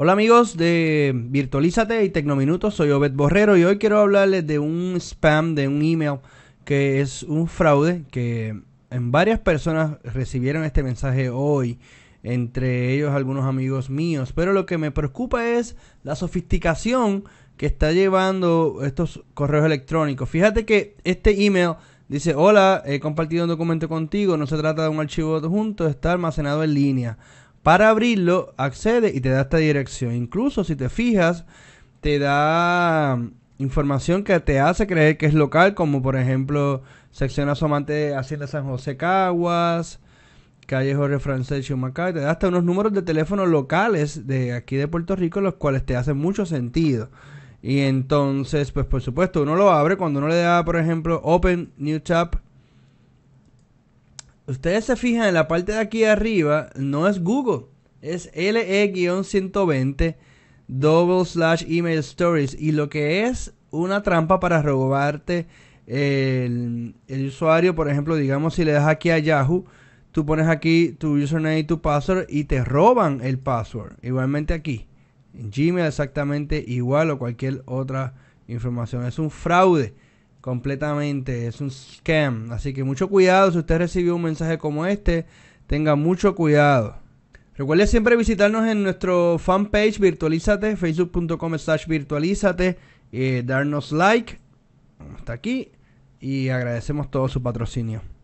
Hola amigos de Virtualízate y Tecnominutos, soy Obed Borrero y hoy quiero hablarles de un spam, de un email que es un fraude que en varias personas recibieron este mensaje hoy, entre ellos algunos amigos míos, pero lo que me preocupa es la sofisticación que está llevando estos correos electrónicos. Fíjate que este email dice, hola, he compartido un documento contigo, no se trata de un archivo adjunto, está almacenado en línea. Para abrirlo, accede y te da esta dirección. Incluso si te fijas, te da información que te hace creer que es local, como por ejemplo, sección asomante Hacienda San José Caguas, calle Jorge Francés Macay. te da hasta unos números de teléfono locales de aquí de Puerto Rico, los cuales te hacen mucho sentido. Y entonces, pues por supuesto, uno lo abre cuando uno le da, por ejemplo, Open New Tab ustedes se fijan en la parte de aquí arriba, no es Google, es LE-120 double slash email stories y lo que es una trampa para robarte el, el, usuario, por ejemplo, digamos si le das aquí a Yahoo, tú pones aquí tu username y tu password y te roban el password. Igualmente aquí, en Gmail exactamente igual o cualquier otra información. Es un fraude. Completamente, es un scam. Así que mucho cuidado si usted recibió un mensaje como este, tenga mucho cuidado. Recuerde siempre visitarnos en nuestro fanpage virtualízate, facebook.com slash virtualízate, eh, darnos like, hasta aquí y agradecemos todo su patrocinio.